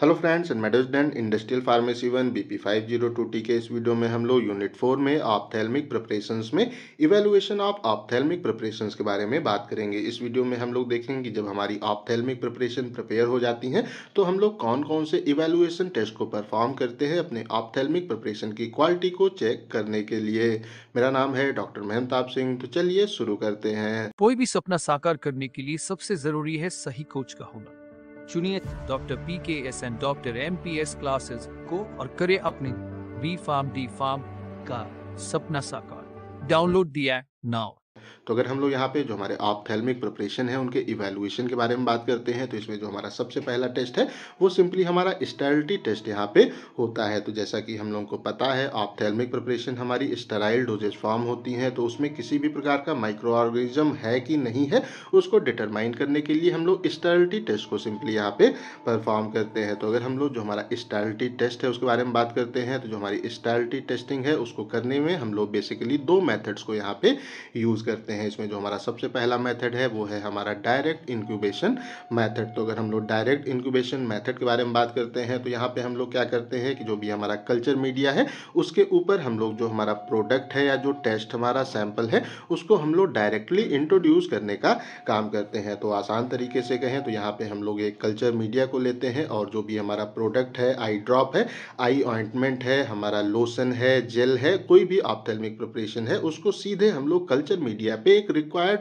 hello friends and मेडोजडेंट industrial pharmacy one B P five zero two T के इस video में हम लोग यूनिट फोर में ऑप्थेलमिक प्रिपरेशंस में इवेलुएशन ऑफ ऑप्थेलमिक प्रिपरेशंस के बारे में बात करेंगे इस वीडियो में हम लोग देखेंगे कि जब हमारी ऑप्थेलमिक प्रिपरेशन प्रिपेयर हो जाती हैं तो हम लोग कौन कौन से इवेलुएशन टेस्ट को परफॉर्म करते हैं अपने ऑप्थेलमिक प्रिपरेशन की क्वालिटी को चेक करने के लिए मेरा नाम है डॉक्टर मेहनताब सिंह तो चलिए शुरू करते हैं कोई भी सपना साकार करने के लिए सबसे जरूरी है सही कोच का होना चुनिए doctor P K S and doctor M P S classes को और करे अपने बी फार्म डी फार्म का सपना साकार डाउनलोड दिया नाउ तो अगर हम लोग यहाँ पे जो हमारे ऑप्थेलमिक प्रिपरेशन है उनके इवेलुएशन के बारे में बात करते हैं तो इसमें जो हमारा सबसे पहला टेस्ट है वो सिंपली हमारा स्टेरिलिटी टेस्ट यहाँ पे होता है तो जैसा कि हम लोगों को पता है ऑप्थेलमिक प्रिपरेशन हमारी स्टेराइल डोजेज फॉर्म होती हैं तो उसमें किसी भी प्रकार का माइक्रो ऑर्गेनिज्म है कि नहीं है उसको डिटरमाइन करने के लिए हम लोग स्टेरिलिटी टेस्ट को सिंपली यहाँ पे परफॉर्म करते हैं तो अगर हम लोग जो हमारा स्टेरिलिटी टेस्ट है उसके बारे में बात करते हैं तो जो हमारी स्टेरिलिटी टेस्टिंग है उसको करने में हम लोग बेसिकली दो मैथड्स को यहाँ पे यूज़ कर सकते हैं इसमें जो हमारा सबसे पहला मेथड है वो है हमारा डायरेक्ट इंक्यूबेशन मेथड तो अगर हम लोग डायरेक्ट इंक्यूबेशन मेथड के बारे में बात करते हैं तो यहाँ पे हम लोग क्या करते हैं कि जो भी हमारा कल्चर मीडिया है उसके ऊपर हम लोग जो हमारा प्रोडक्ट है या जो टेस्ट हमारा सैंपल है उसको हम लोग डायरेक्टली इंट्रोड्यूस करने का काम करते हैं तो आसान तरीके से कहें तो यहाँ पर हम लोग एक कल्चर मीडिया को लेते हैं और जो भी हमारा प्रोडक्ट है आई ड्रॉप है आई ऑइंटमेंट है हमारा लोशन है जेल है कोई भी ऑप्थेलमिक प्रिपरेशन है उसको सीधे हम लोग कल्चर मीडिया या पे एक रिक्वायर्ड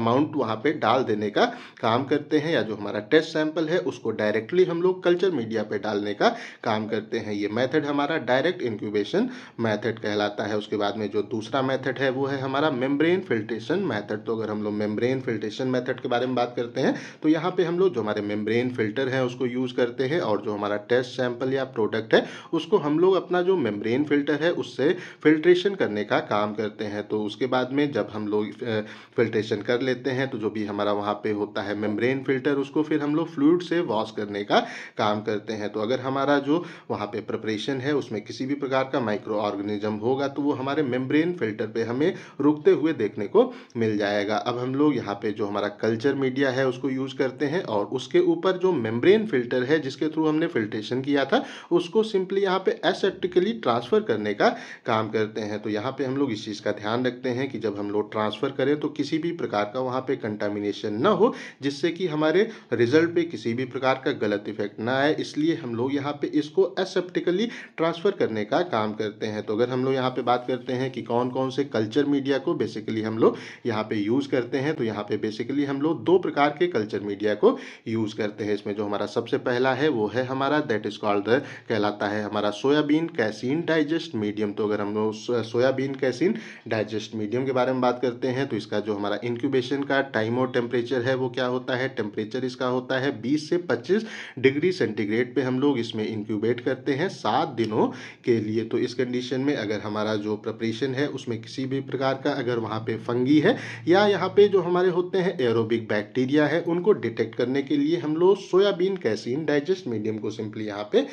अमाउंट वहाँ पे डाल देने का काम करते हैं या जो हमारा टेस्ट सैंपल है उसको डायरेक्टली हम लोग कल्चर मीडिया पे डालने का काम करते हैं ये मेथड हमारा डायरेक्ट इंक्यूबेशन मेथड कहलाता है उसके बाद में जो दूसरा मेथड है वो है हमारा मेम्ब्रेन फिल्ट्रेशन मैथड तो अगर हम लोग मेम्ब्रेन फिल्ट्रेशन मैथड के बारे में बात करते हैं तो यहाँ पर हम लोग जो हमारे मेम्ब्रेन फिल्टर है उसको यूज़ करते हैं और जो हमारा टेस्ट सैंपल या प्रोडक्ट है उसको हम लोग अपना जो मेम्ब्रेन फिल्टर है उससे फिल्ट्रेशन करने का काम करते हैं तो उसके बाद में जब हम लोग फिल्ट्रेशन कर लेते हैं तो जो भी हमारा वहाँ पे होता है मेम्ब्रेन फिल्टर उसको फिर हम लोग फ्लूड से वॉश करने का काम करते हैं तो अगर हमारा जो वहाँ पे प्रिपरेशन है उसमें किसी भी प्रकार का माइक्रो ऑर्गेनिज्म होगा तो वो हमारे मेम्ब्रेन फिल्टर पर हमें रुकते हुए देखने को मिल जाएगा अब हम लोग यहाँ पे जो हमारा कल्चर मीडिया है उसको यूज़ करते हैं और उसके ऊपर जो मेम्ब्रेन फिल्टर है जिसके थ्रू हमने फिल्ट्रेशन किया था उसको सिंपली यहाँ पे एसेप्टिकली ट्रांसफ़र करने का काम करते हैं तो यहाँ पे हम लोग इस चीज़ का ध्यान रखते हैं कि जब हम लोग ट्रांस ट्रांसफ़र करें तो किसी भी प्रकार का वहाँ पे कंटामिनेशन ना हो जिससे कि हमारे रिजल्ट पे किसी भी प्रकार का गलत इफेक्ट ना आए इसलिए हम लोग यहाँ पे इसको एसेप्टिकली ट्रांसफ़र करने का काम करते हैं तो अगर हम लोग यहाँ पे बात करते हैं कि कौन कौन से कल्चर मीडिया को बेसिकली हम लोग यहाँ पर यूज़ करते हैं तो यहाँ पर बेसिकली हम लोग दो प्रकार के कल्चर मीडिया को यूज़ करते हैं इसमें जो हमारा सबसे पहला है वो है हमारा दैट इज कॉल्ड कहलाता है हमारा सोयाबीन कैसीन डाइजेस्ट मीडियम तो अगर हम लोग सोयाबीन कैसीन डाइजेस्ट मीडियम के बारे में बात करते हैं करते हैं तो इसका जो हमारा इंक्यूबेशन का टाइम और टेम्परेचर है वो क्या होता है टेम्परेचर इसका होता है 20 से 25 डिग्री सेंटीग्रेड पे हम लोग इसमें इंक्यूबेट करते हैं सात दिनों के लिए तो इस कंडीशन में अगर हमारा जो प्रपरेशन है उसमें किसी भी प्रकार का अगर वहाँ पर फंगी है या यहाँ पर जो हमारे होते हैं एरोबिक बैक्टीरिया है उनको डिटेक्ट करने के लिए हम लोग सोयाबीन कैसीन डाइजेस्ट मीडियम को सिंपली यहाँ पर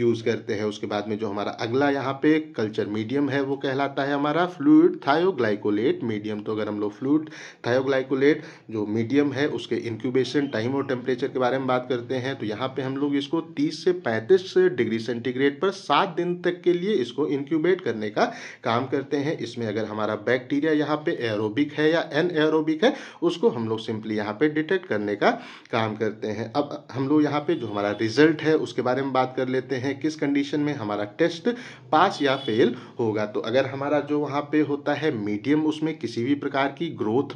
यूज़ करते हैं उसके बाद में जो हमारा अगला यहाँ पे कल्चर मीडियम है वो कहलाता है हमारा फ्लूड थायोग्लाइकोलेट मीडियम तो अगर हम लोग फ्लूड थायोग्लाइकोलेट जो मीडियम है उसके इंक्यूबेशन टाइम और टेम्परेचर के बारे में बात करते हैं तो यहाँ पे हम लोग इसको 30 से 35 डिग्री सेंटीग्रेड पर सात दिन तक के लिए इसको इंक्यूबेट करने का काम करते हैं इसमें अगर हमारा बैक्टीरिया यहाँ पे एरोबिक है या एन एरोबिक है उसको हम लोग सिंपली यहाँ पे डिटेक्ट करने का काम करते हैं अब हम लोग यहाँ पे जो हमारा रिजल्ट है उसके बारे में बात कर लेते हैं किस कंडीशन में हमारा टेस्ट पास या फेल होगा तो अगर हमारा जो वहाँ पे होता है मीडियम उसमें किसी भी भी प्रकार की ग्रोथ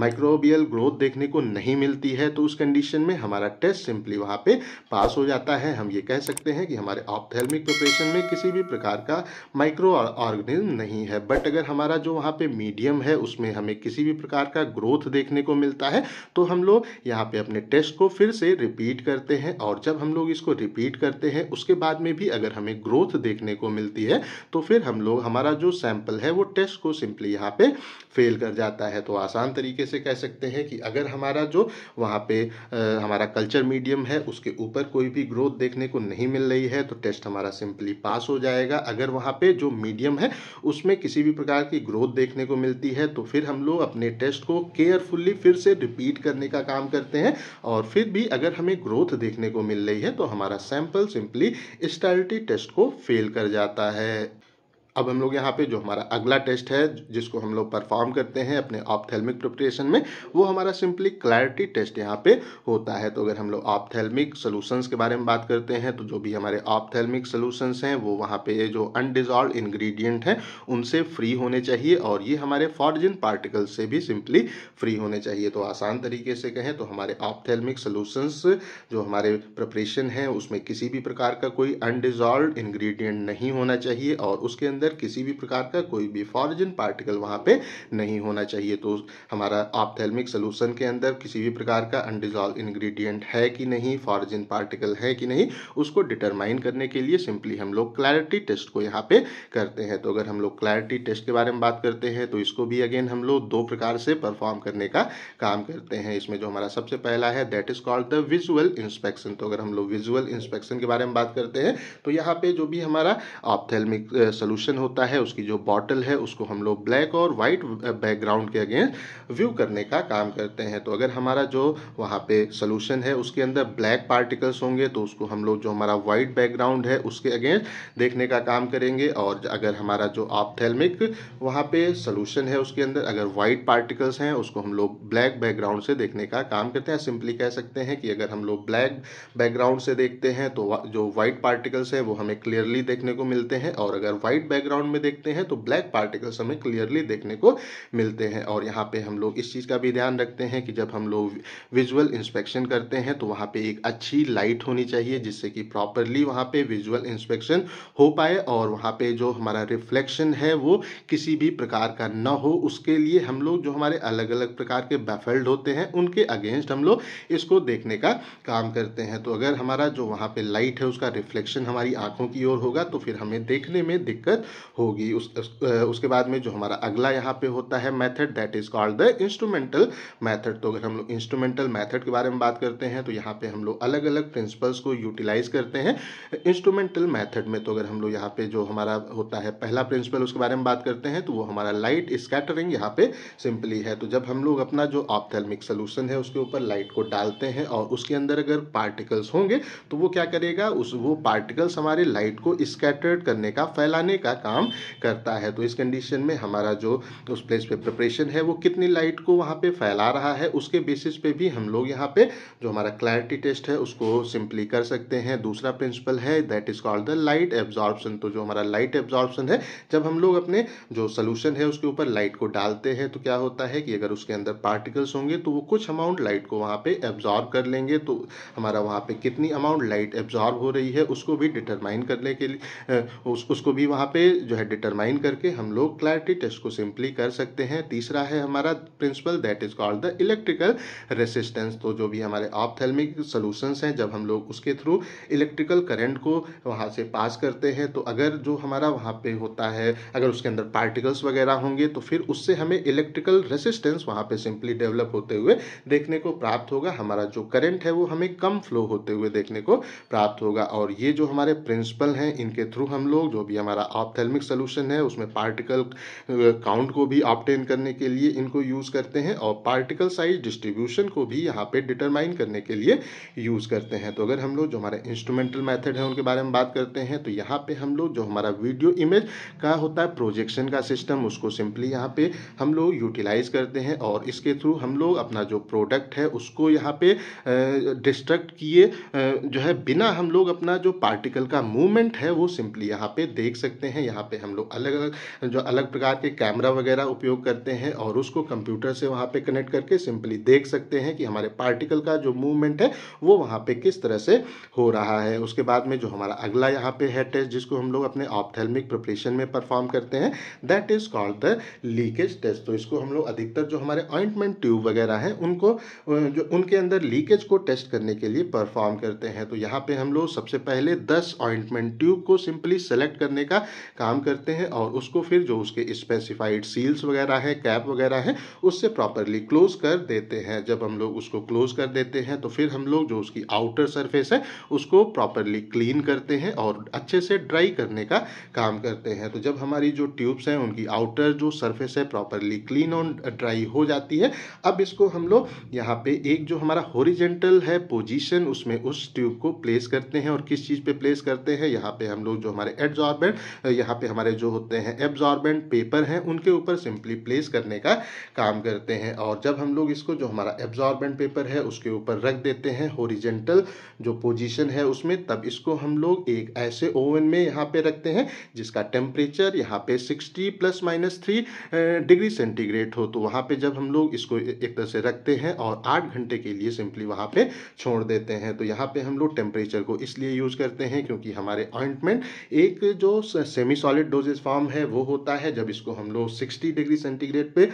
माइक्रोबियल ग्रोथ देखने को नहीं मिलती है तो उस कंडीशन में हमारा टेस्ट सिंपली वहाँ पे पास हो जाता है हम ये कह सकते हैं कि हमारे ऑप्थेलमिक प्रिपरेशन में किसी भी प्रकार का माइक्रो ऑर्गेनिज्म नहीं है बट अगर हमारा जो वहाँ पे मीडियम है उसमें हमें किसी भी प्रकार का ग्रोथ देखने को मिलता है तो हम लोग यहाँ पे अपने टेस्ट को फिर से रिपीट करते हैं और जब हम लोग इसको रिपीट करते हैं उसके बाद में भी अगर हमें ग्रोथ देखने को मिलती है तो फिर हम लोग हमारा जो सैंपल है वो टेस्ट को सिंपली यहाँ पे फेल कर जाता है तो आसान तरीके से कह सकते हैं कि अगर हमारा जो वहाँ पे आ, हमारा कल्चर मीडियम है उसके ऊपर कोई भी ग्रोथ देखने को नहीं मिल रही है तो टेस्ट हमारा सिंपली पास हो जाएगा अगर वहाँ पे जो मीडियम है उसमें किसी भी प्रकार की ग्रोथ देखने को मिलती है तो फिर हम लोग अपने टेस्ट को केयरफुल्ली फिर से रिपीट करने का काम करते हैं और फिर भी अगर हमें ग्रोथ देखने को मिल रही है तो हमारा सैंपल सिंपली स्टाइलिटी टेस्ट को फेल कर जाता है अब हम लोग यहाँ पे जो हमारा अगला टेस्ट है जिसको हम लोग परफॉर्म करते हैं अपने ऑपथेलमिक प्रिपरेशन में वो हमारा सिंपली क्लैरिटी टेस्ट यहाँ पे होता है तो अगर हम लोग ऑपथेलमिक सोलूशंस के बारे में बात करते हैं तो जो भी हमारे ऑपथेलमिक सोलूशंस हैं वो वहाँ पे जो अनडिजॉल्व इन्ग्रीडियंट हैं उनसे फ्री होने चाहिए और ये हमारे फॉर्जिन पार्टिकल से भी सिंपली फ्री होने चाहिए तो आसान तरीके से कहें तो हमारे ऑपथेलमिक सोलूशंस जो हमारे प्रिपरेशन है उसमें किसी भी प्रकार का कोई अनडिजॉल्व इन्ग्रीडियंट नहीं होना चाहिए और उसके अंदर अगर किसी भी प्रकार का कोई भी फॉरजन पार्टिकल वहाँ पे नहीं होना चाहिए तो हमारा ऑप्थेलमिक सोलूशन के अंदर किसी भी प्रकार का अनडिजॉल्व इन्ग्रीडियंट है कि नहीं फॉरजन पार्टिकल है कि नहीं उसको डिटरमाइन करने के लिए सिंपली हम लोग क्लैरिटी टेस्ट को यहाँ पे करते हैं तो अगर हम लोग क्लैरिटी टेस्ट के बारे में बात करते हैं तो इसको भी अगेन हम लोग दो प्रकार से परफॉर्म करने का काम करते हैं इसमें जो हमारा सबसे पहला है that is called the visual inspection तो अगर हम लोग विजुअल इंस्पेक्शन के बारे में बात करते हैं तो यहाँ पे जो भी हमारा ऑप्थेलमिक सोल्यूशन सेक्शन होता है उसकी जो बॉटल है उसको हम लोग ब्लैक और वाइट बैकग्राउंड के अगेंस्ट व्यू करने का काम करते हैं तो अगर हमारा जो वहाँ पे सोल्यूशन है उसके अंदर ब्लैक पार्टिकल्स होंगे तो उसको हम लोग जो हमारा वाइट बैकग्राउंड है उसके अगेंस्ट देखने का काम करेंगे और अगर हमारा जो ऑपथेलमिक वहाँ पे सोल्यूशन है उसके अंदर अगर वाइट पार्टिकल्स हैं उसको हम लोग ब्लैक बैकग्राउंड से देखने का काम करते हैं सिंपली कह सकते हैं कि अगर हम लोग ब्लैक बैकग्राउंड से देखते हैं तो जो वाइट पार्टिकल्स हैं वो हमें क्लियरली देखने को मिलते हैं और अगर वाइट बैकग्राउंड में देखते हैं तो ब्लैक पार्टिकल्स हमें क्लियरली देखने को मिलते हैं और यहाँ पे हम लोग इस चीज़ का भी ध्यान रखते हैं कि जब हम लोग विजुअल इंस्पेक्शन करते हैं तो वहाँ पे एक अच्छी लाइट होनी चाहिए जिससे कि प्रॉपरली वहाँ पे विजुअल इंस्पेक्शन हो पाए और वहाँ पे जो हमारा रिफ्लेक्शन है वो किसी भी प्रकार का ना हो उसके लिए हम लोग जो हमारे अलग अलग प्रकार के बैफल्ड होते हैं उनके अगेंस्ट हम लोग इसको देखने का काम करते हैं तो अगर हमारा जो वहाँ पे लाइट है उसका रिफ्लेक्शन हमारी आंखों की ओर होगा तो फिर हमें देखने में दिक्कत होगी उस, उस उसके बाद में जो हमारा अगला यहाँ पे होता है method that is called the instrumental method तो अगर हम लोग इंस्ट्रूमेंटल मेथड के बारे में बात करते हैं तो यहाँ पे हम लोग अलग अलग प्रिंसिपल्स को यूटिलाइज करते हैं इंस्ट्रूमेंटल मैथड में तो अगर हम लोग यहाँ पे जो हमारा होता है पहला प्रिंसिपल उसके बारे में बात करते हैं तो वो हमारा लाइट स्कैटरिंग यहाँ पे सिंपली है तो जब हम लोग अपना जो ऑप्थेलमिक सोल्यूशन है उसके ऊपर लाइट को डालते हैं और उसके अंदर अगर पार्टिकल्स होंगे तो वो क्या करेगा उस वो पार्टिकल्स हमारे लाइट को स्कैटर्ड करने का फैलाने का काम करता है तो इस कंडीशन में हमारा जो उस प्लेस पे प्रिपरेशन है वो कितनी लाइट को वहाँ पे फैला रहा है उसके बेसिस पे भी हम लोग यहाँ पे जो हमारा क्लैरिटी टेस्ट है उसको सिंपली कर सकते हैं दूसरा प्रिंसिपल है that is called the light absorption तो जो हमारा लाइट एब्जॉर्बन है जब हम लोग अपने जो सोल्यूशन है उसके ऊपर लाइट को डालते हैं तो क्या होता है कि अगर उसके अंदर पार्टिकल्स होंगे तो वो कुछ अमाउंट लाइट को वहाँ पे एब्जॉर्ब कर लेंगे तो हमारा वहाँ पे कितनी अमाउंट लाइट एब्जॉर्ब हो रही है उसको भी डिटरमाइन करने के लिए उस, उसको भी वहाँ पे जो है डिटरमाइन करके हम लोग क्लैरिटी टेस्ट को सिंपली कर सकते हैं तीसरा है हमारा principle that is called the electrical resistance तो जो भी हमारे ऑप्थेलमिक सोल्यूशंस हैं जब हम लोग उसके थ्रू इलेक्ट्रिकल करंट को वहाँ से पास करते हैं तो अगर जो हमारा वहाँ पे होता है अगर उसके अंदर पार्टिकल्स वगैरह होंगे तो फिर उससे हमें इलेक्ट्रिकल रेसिस्टेंस वहाँ पे सिंपली डेवलप होते हुए देखने को प्राप्त होगा हमारा जो करंट है वो हमें कम फ्लो होते हुए देखने को प्राप्त होगा और ये जो हमारे प्रिंसिपल हैं इनके थ्रू हम लोग जो भी हमारा ऑप्थ ऑप्थेलमिक सोल्यूशन है उसमें पार्टिकल काउंट को भी ऑप्टेन करने के लिए इनको यूज़ करते हैं और पार्टिकल साइज डिस्ट्रीब्यूशन को भी यहाँ पे डिटरमाइन करने के लिए यूज़ करते हैं तो अगर हम लोग जो हमारे इंस्ट्रूमेंटल मैथड है उनके बारे में बात करते हैं तो यहाँ पे हम लोग जो हमारा वीडियो इमेज का होता है प्रोजेक्शन का सिस्टम उसको सिंपली यहाँ पे हम लोग यूटिलाइज करते हैं और इसके थ्रू हम लोग अपना जो प्रोडक्ट है उसको यहाँ पे डिस्ट्रक्ट किए जो है बिना हम लोग अपना जो पार्टिकल का मूवमेंट है वो सिंपली यहाँ पे देख सकते हैं यहाँ पे हम लोग अलग अलग जो अलग प्रकार के कैमरा वगैरह उपयोग करते हैं और उसको कंप्यूटर से वहाँ पे कनेक्ट करके सिंपली देख सकते हैं कि हमारे पार्टिकल का जो मूवमेंट है वो वहाँ पे किस तरह से हो रहा है उसके बाद में जो हमारा अगला यहाँ पे है टेस्ट जिसको हम लोग अपने ऑप्थेलमिक प्रिपरेशन में परफॉर्म करते हैं that is called the leakage test तो इसको हम लोग अधिकतर जो हमारे ऑइंटमेंट ट्यूब वगैरह हैं उनको जो उनके अंदर लीकेज को टेस्ट करने के लिए परफॉर्म करते हैं तो यहाँ पर हम लोग सबसे पहले दस ऑइंटमेंट ट्यूब को सिंपली सेलेक्ट करने का काम करते हैं और उसको फिर जो उसके स्पेसिफाइड सील्स वगैरह है कैप वगैरह है उससे प्रॉपरली क्लोज कर देते हैं जब हम लोग उसको क्लोज कर देते हैं तो फिर हम लोग जो उसकी आउटर सरफेस है उसको प्रॉपरली क्लीन करते हैं और अच्छे से ड्राई करने का काम करते हैं तो जब हमारी जो ट्यूब्स हैं उनकी आउटर जो सरफेस है प्रॉपरली क्लीन और ड्राई हो जाती है अब इसको हम लोग यहाँ पे एक जो हमारा होरिजेंटल है पोजिशन उसमें उस ट्यूब को प्लेस करते हैं और किस चीज़ पर प्लेस करते हैं यहाँ पर हम लोग जो हमारे एड्जॉर्बेंट यहाँ पे हमारे जो होते हैं एब्जॉर्बेंट पेपर हैं उनके ऊपर सिंपली प्लेस करने का काम करते हैं और जब हम लोग इसको जो हमारा एब्जॉर्बेंट पेपर है उसके ऊपर रख देते हैं होरिजेंटल जो पोजिशन है उसमें तब इसको हम लोग एक ऐसे ओवन में यहाँ पर रखते हैं जिसका टेम्परेचर यहाँ पर sixty plus minus three degree centigrade हो तो वहाँ पर जब हम लोग इसको एक तरह से रखते हैं और आठ घंटे के लिए सिंपली वहाँ पर छोड़ देते हैं तो यहाँ पे हम लोग टेम्परेचर को इसलिए यूज़ करते हैं क्योंकि हमारे ऑइंटमेंट एक जो semi semi solid dosage form है वो होता है जब इसको हम लोग 60 डिग्री सेंटीग्रेड पे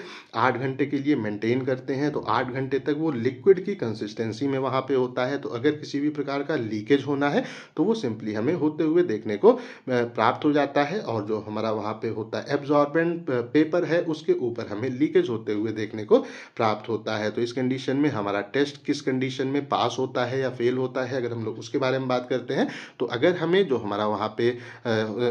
आठ घंटे के लिए मेंटेन करते हैं तो आठ घंटे तक वो लिक्विड की कंसिस्टेंसी में वहाँ पे होता है तो अगर किसी भी प्रकार का लीकेज होना है तो वो सिंपली हमें होते हुए देखने को प्राप्त हो जाता है और जो हमारा वहाँ पे होता है एब्जॉर्बेंट पेपर है उसके ऊपर हमें लीकेज होते हुए देखने को प्राप्त होता है तो इस कंडीशन में हमारा टेस्ट किस कंडीशन में पास होता है या फेल होता है अगर हम लोग उसके बारे में बात करते हैं तो अगर हमें जो हमारा वहाँ पे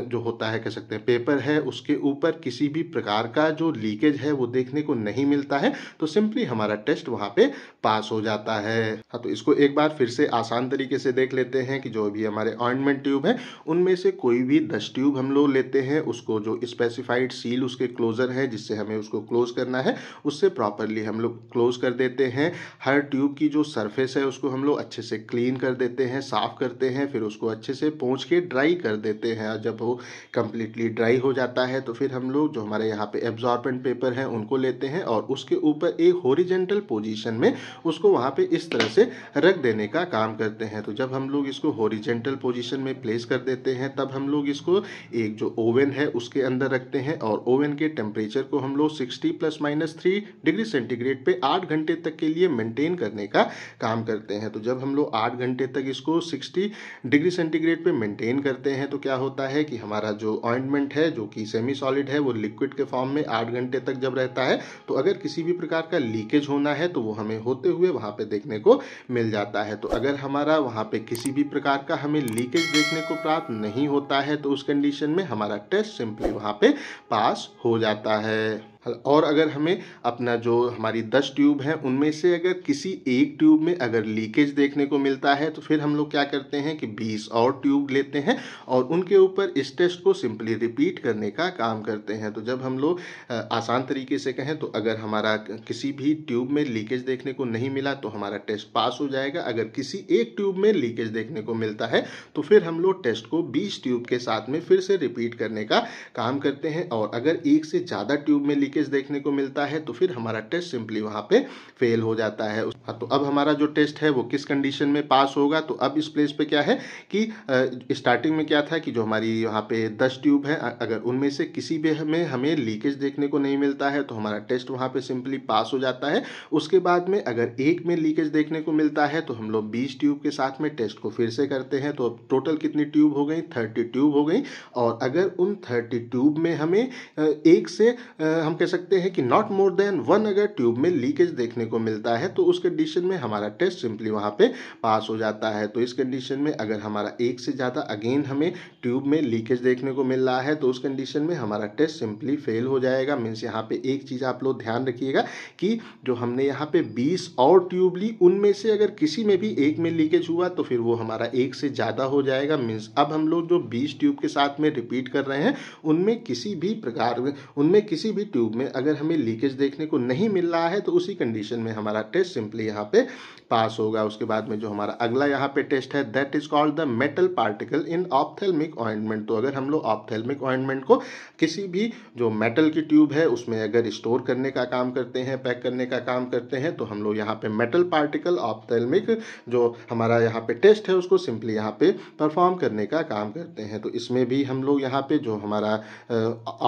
जो होता है है कह सकते हैं पेपर है उसके ऊपर किसी भी प्रकार का जो लीकेज है वो देखने को नहीं मिलता है तो सिंपली हमारा टेस्ट वहाँ पे पास हो जाता है हाँ तो इसको एक बार फिर से आसान तरीके से देख लेते हैं कि जो भी हमारे ऑइंटमेंट ट्यूब है उनमें से कोई भी दस ट्यूब हम लोग लेते हैं उसको जो स्पेसिफाइड सील उसके क्लोजर है जिससे हमें उसको क्लोज करना है उससे प्रॉपरली हम लोग क्लोज कर देते हैं हर ट्यूब की जो सरफेस है उसको हम लोग अच्छे से क्लीन कर देते हैं साफ करते हैं फिर उसको अच्छे से पहुँच के ड्राई कर देते हैं जब वो कम्प्लीटली ड्राई हो जाता है तो फिर हम लोग जो हमारे यहाँ पे एब्जॉर्बेंट पेपर हैं उनको लेते हैं और उसके ऊपर एक होरिजेंटल पोजीशन में उसको वहाँ पे इस तरह से रख देने का काम करते हैं तो जब हम लोग इसको होरिजेंटल पोजीशन में प्लेस कर देते हैं तब हम लोग इसको एक जो ओवन है उसके अंदर रखते हैं और ओवन के टेम्परेचर को हम लोग sixty plus minus three degree centigrade पर आठ घंटे तक के लिए मेनटेन करने का काम करते हैं तो जब हम लोग आठ घंटे तक इसको सिक्सटी डिग्री सेंटीग्रेड पर मेनटेन करते हैं तो क्या होता है कि हमारा जो ऑइंटमेंट है जो कि सेमी सॉलिड है वो लिक्विड के फॉर्म में आठ घंटे तक जब रहता है तो अगर किसी भी प्रकार का लीकेज होना है तो वो हमें होते हुए वहाँ पे देखने को मिल जाता है तो अगर हमारा वहाँ पे किसी भी प्रकार का हमें लीकेज देखने को प्राप्त नहीं होता है तो उस कंडीशन में हमारा टेस्ट सिंपली वहाँ पे पास हो जाता है और अगर हमें अपना जो हमारी दस ट्यूब है उनमें से अगर किसी एक ट्यूब में अगर लीकेज देखने को मिलता है तो फिर हम लोग क्या करते हैं कि बीस और ट्यूब लेते हैं और उनके ऊपर इस टेस्ट को सिंपली रिपीट करने का काम करते हैं तो जब हम लोग आसान तरीके से कहें तो अगर हमारा किसी भी ट्यूब में लीकेज देखने को नहीं मिला तो हमारा टेस्ट पास हो जाएगा अगर किसी एक ट्यूब में लीकेज देखने को मिलता है तो फिर हम लोग टेस्ट को बीस ट्यूब के साथ में फिर से रिपीट करने का काम करते हैं और अगर एक से ज़्यादा ट्यूब में लीकेज लीकेज देखने को मिलता है तो फिर हमारा टेस्ट सिंपली वहाँ पे फेल हो जाता है तो अब हमारा जो टेस्ट है वो किस कंडीशन में पास होगा तो अब इस प्लेस पे क्या है कि स्टार्टिंग में क्या था कि जो हमारी यहाँ पे दस ट्यूब है अगर उनमें से किसी भी में हमें लीकेज देखने को नहीं मिलता है तो हमारा टेस्ट वहाँ पर सिंपली पास हो जाता है उसके बाद में अगर एक में लीकेज देखने को मिलता है तो हम लोग बीस ट्यूब के साथ में टेस्ट को फिर से करते हैं तो अब टोटल कितनी ट्यूब हो गई थर्टी ट्यूब हो गई और अगर उन थर्टी ट्यूब में हमें एक से हम कह सकते हैं कि नॉट मोर देन वन अगर ट्यूब में लीकेज देखने को मिलता है तो उस कंडीशन में हमारा टेस्ट सिंपली वहां पे पास हो जाता है तो इस कंडीशन में अगर हमारा एक से ज़्यादा अगेन हमें ट्यूब में लीकेज देखने को मिल रहा है तो उस कंडीशन में हमारा टेस्ट सिंपली फेल हो जाएगा मीन्स यहाँ पे एक चीज़ आप लोग ध्यान रखिएगा कि जो हमने यहाँ पे बीस और ट्यूब ली उनमें से अगर किसी में भी एक में लीकेज हुआ तो फिर वो हमारा एक से ज़्यादा हो जाएगा मीन्स अब हम लोग जो बीस ट्यूब के साथ में रिपीट कर रहे हैं उनमें किसी भी प्रकार उनमें किसी भी ट्यूब में अगर हमें लीकेज देखने को नहीं मिल रहा है तो उसी कंडीशन में हमारा टेस्ट सिंपली यहाँ पे पास होगा उसके बाद में जो हमारा अगला यहाँ पे टेस्ट है that is called the metal particle in ophthalmic ointment तो अगर हम लोग ऑप्थेलमिक ऑइंटमेंट को किसी भी जो मेटल की ट्यूब है उसमें अगर स्टोर करने का काम करते हैं पैक करने का काम करते हैं तो हम लोग यहाँ पे मेटल पार्टिकल ऑप्थेलमिक जो हमारा यहाँ पे टेस्ट है उसको सिंपली यहाँ पे परफॉर्म करने का काम करते हैं तो इसमें भी हम लोग यहाँ पे जो हमारा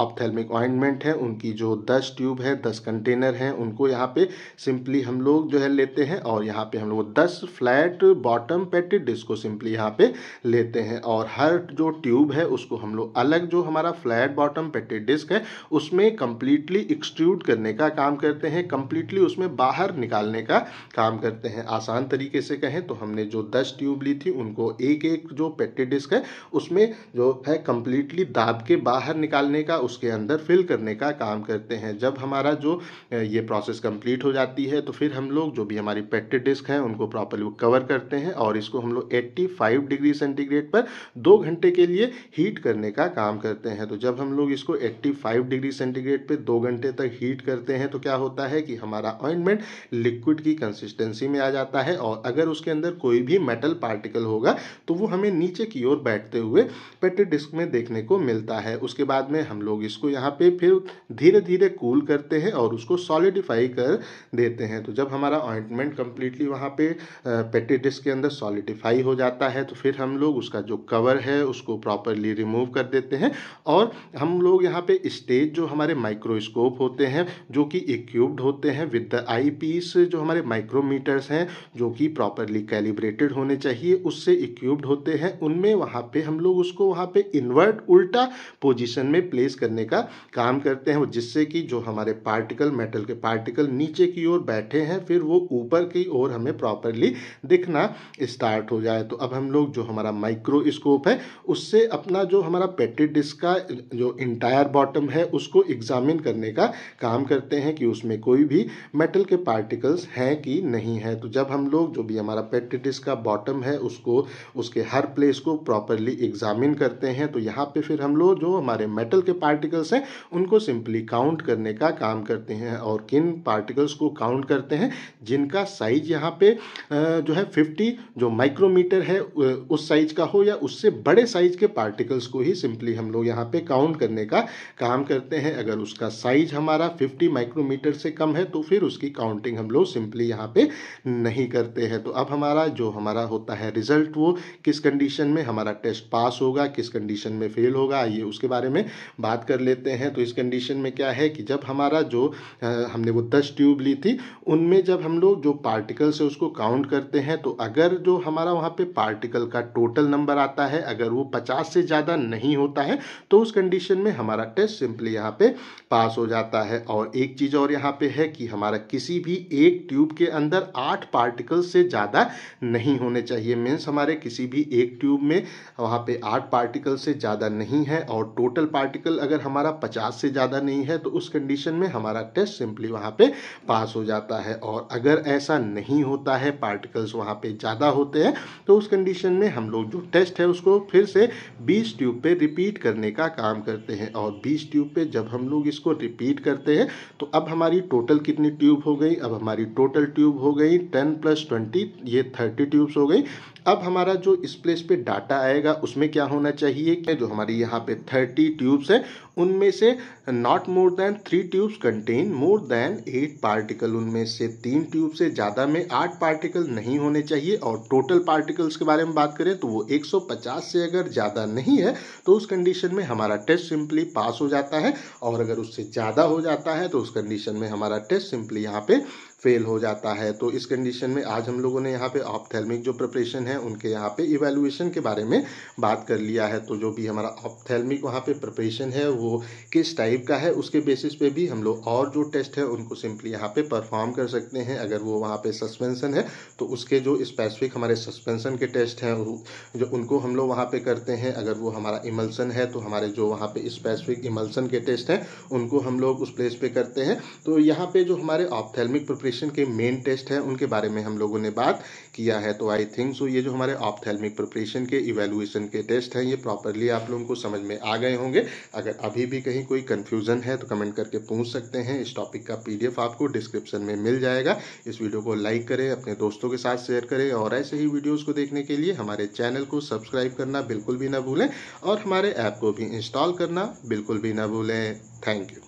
ऑप्थेलमिक ऑइंटमेंट है उनकी जो जो दस ट्यूब है दस कंटेनर हैं उनको यहाँ पे सिंपली हम लोग जो है लेते हैं और यहाँ पे हम लोग दस फ्लैट बॉटम पेटेड डिस्क को सिंपली यहाँ पे लेते हैं और हर जो ट्यूब है उसको हम लोग अलग जो हमारा फ्लैट बॉटम पेटेड डिस्क है उसमें कंप्लीटली एक्सट्रूड करने का काम करते हैं कंप्लीटली उसमें बाहर निकालने का काम करते हैं आसान तरीके से कहें तो हमने जो दस ट्यूब ली थी उनको एक एक जो पेट्री डिस्क है उसमें जो है कंप्लीटली दाब के बाहर निकालने का उसके अंदर फिल करने का काम कर रहते हैं जब हमारा जो ये प्रोसेस कंप्लीट हो जाती है तो फिर हम लोग जो भी हमारी पेट्री डिस्क है उनको प्रॉपरली कवर करते हैं और इसको हम लोग 85 डिग्री सेंटीग्रेड पर दो घंटे के लिए हीट करने का काम करते हैं तो जब हम लोग इसको 85 डिग्री सेंटीग्रेड पर दो घंटे तक हीट करते हैं तो क्या होता है कि हमारा ऑइंटमेंट लिक्विड की कंसिस्टेंसी में आ जाता है और अगर उसके अंदर कोई भी मेटल पार्टिकल होगा तो वो हमें नीचे की ओर बैठते हुए पेट्री डिस्क में देखने को मिलता है उसके बाद में हम लोग इसको यहाँ पे फिर धीरे धीरे कूल करते हैं और उसको सॉलिडिफाई कर देते हैं तो जब हमारा ऑइंटमेंट कम्प्लीटली वहाँ पे पेटी डिस्क के अंदर सॉलिडिफाई हो जाता है तो फिर हम लोग उसका जो कवर है उसको प्रॉपरली रिमूव कर देते हैं और हम लोग यहाँ पे स्टेज जो हमारे माइक्रोस्कोप होते हैं जो कि इक्यूब्ड होते हैं विद द आई पीस जो हमारे माइक्रोमीटर्स हैं जो कि प्रॉपरली कैलिब्रेटेड होने चाहिए उससे इक्यूब्ड होते हैं उनमें वहाँ पे हम लोग उसको वहाँ पे इन्वर्ट उल्टा पोजीशन में प्लेस करने का काम करते हैं जिससे जिससे कि जो हमारे पार्टिकल मेटल के पार्टिकल नीचे की ओर बैठे हैं फिर वो ऊपर की ओर हमें प्रॉपरली दिखना स्टार्ट हो जाए तो अब हम लोग जो हमारा माइक्रोस्कोप है उससे अपना जो हमारा पेट्री डिस्क का जो इंटायर बॉटम है उसको एग्जामिन करने का काम करते हैं कि उसमें कोई भी मेटल के पार्टिकल्स हैं कि नहीं है तो जब हम लोग जो भी हमारा पेट्री डिस्क का बॉटम है उसको उसके हर प्लेस को प्रॉपरली एग्जामिन करते हैं तो यहाँ पे फिर हम लोग जो हमारे मेटल के पार्टिकल्स हैं उनको सिंपली काउंट काउंट करने का काम करते हैं और किन पार्टिकल्स को काउंट करते हैं जिनका साइज यहाँ पे जो है फिफ्टी जो माइक्रोमीटर है उस साइज का हो या उससे बड़े साइज के पार्टिकल्स को ही सिंपली हम लोग यहाँ पे काउंट करने का काम करते हैं अगर उसका साइज हमारा फिफ्टी माइक्रोमीटर से कम है तो फिर उसकी काउंटिंग हम लोग सिंपली यहाँ पे नहीं करते हैं तो अब हमारा जो हमारा होता है रिजल्ट वो किस कंडीशन में हमारा टेस्ट पास होगा किस कंडीशन में फेल होगा ये उसके बारे में बात कर लेते हैं तो इस कंडीशन में क्या है है कि जब हमारा जो हमने वो दस ट्यूब ली थी उनमें जब हम लोग जो पार्टिकल्स है उसको काउंट करते हैं तो अगर जो हमारा वहाँ पे पार्टिकल का टोटल नंबर आता है अगर वो पचास से ज़्यादा नहीं होता है तो उस कंडीशन में हमारा टेस्ट सिंपली यहाँ पे पास हो जाता है और एक चीज़ और यहाँ पे है कि हमारा किसी भी एक ट्यूब के अंदर आठ पार्टिकल से ज़्यादा नहीं होने चाहिए मीन्स हमारे किसी भी एक ट्यूब में वहाँ पे आठ पार्टिकल से ज़्यादा नहीं है और टोटल पार्टिकल अगर हमारा पचास से ज़्यादा नहीं है तो तो उस कंडीशन में हमारा टेस्ट सिंपली वहाँ पे पास हो जाता है और अगर ऐसा नहीं होता है पार्टिकल्स वहाँ पे ज़्यादा होते हैं तो उस कंडीशन में हम लोग जो टेस्ट है उसको फिर से बीस ट्यूब पे रिपीट करने का काम करते हैं और बीस ट्यूब पे जब हम लोग इसको रिपीट करते हैं तो अब हमारी टोटल कितनी ट्यूब हो गई अब हमारी टोटल ट्यूब हो गई टेन प्लस ट्वेंटी ये थर्टी ट्यूब्स हो गई अब हमारा जो इस प्लेस पे डाटा आएगा उसमें क्या होना चाहिए कि जो हमारी यहाँ पे थर्टी ट्यूब्स हैं उनमें से not more than three tubes contain more than eight particle उनमें से तीन ट्यूब से ज़्यादा में आठ पार्टिकल नहीं होने चाहिए और टोटल पार्टिकल्स के बारे में बात करें तो वो 150 से अगर ज़्यादा नहीं है तो उस कंडीशन में हमारा टेस्ट सिंपली पास हो जाता है और अगर उससे ज़्यादा हो जाता है तो उस कंडीशन में हमारा टेस्ट सिंपली यहाँ पर फेल हो जाता है तो इस कंडीशन में आज हम लोगों ने यहाँ पे ऑप्थेलमिक जो प्रिपरेशन है उनके यहाँ पे इवेलुएशन के बारे में बात कर लिया है तो जो भी हमारा ऑप्थेलमिक वहाँ पे प्रिपरेशन है वो किस टाइप का है उसके बेसिस पे भी हम लोग और जो टेस्ट है उनको सिंपली यहाँ पे परफॉर्म कर सकते हैं अगर वो वहाँ पे सस्पेंसन है तो उसके जो स्पेसिफिक हमारे सस्पेंसन के टेस्ट हैं जो उनको हम लोग वहाँ पे करते हैं अगर वो हमारा इमल्सन है तो हमारे जो वहाँ पे स्पेसिफिक इमल्सन के टेस्ट हैं उनको हम लोग उस प्लेस पे करते हैं तो यहाँ पे जो हमारे ऑप्थेलमिक प्रिपरेशन प्रिपरेशन के मेन टेस्ट हैं उनके बारे में हम लोगों ने बात किया है तो आई थिंक सो ये जो हमारे ऑप्थेलमिक प्रिपरेशन के इवेलुएशन के टेस्ट हैं ये प्रॉपरली आप लोगों को समझ में आ गए होंगे अगर अभी भी कहीं कोई कन्फ्यूजन है तो कमेंट करके पूछ सकते हैं इस टॉपिक का पीडीएफ आपको डिस्क्रिप्शन में मिल जाएगा इस वीडियो को लाइक करें अपने दोस्तों के साथ शेयर करें और ऐसे ही वीडियोज़ को देखने के लिए हमारे चैनल को सब्सक्राइब करना बिल्कुल भी ना भूलें और हमारे ऐप को भी इंस्टॉल करना बिल्कुल भी ना भूलें थैंक यू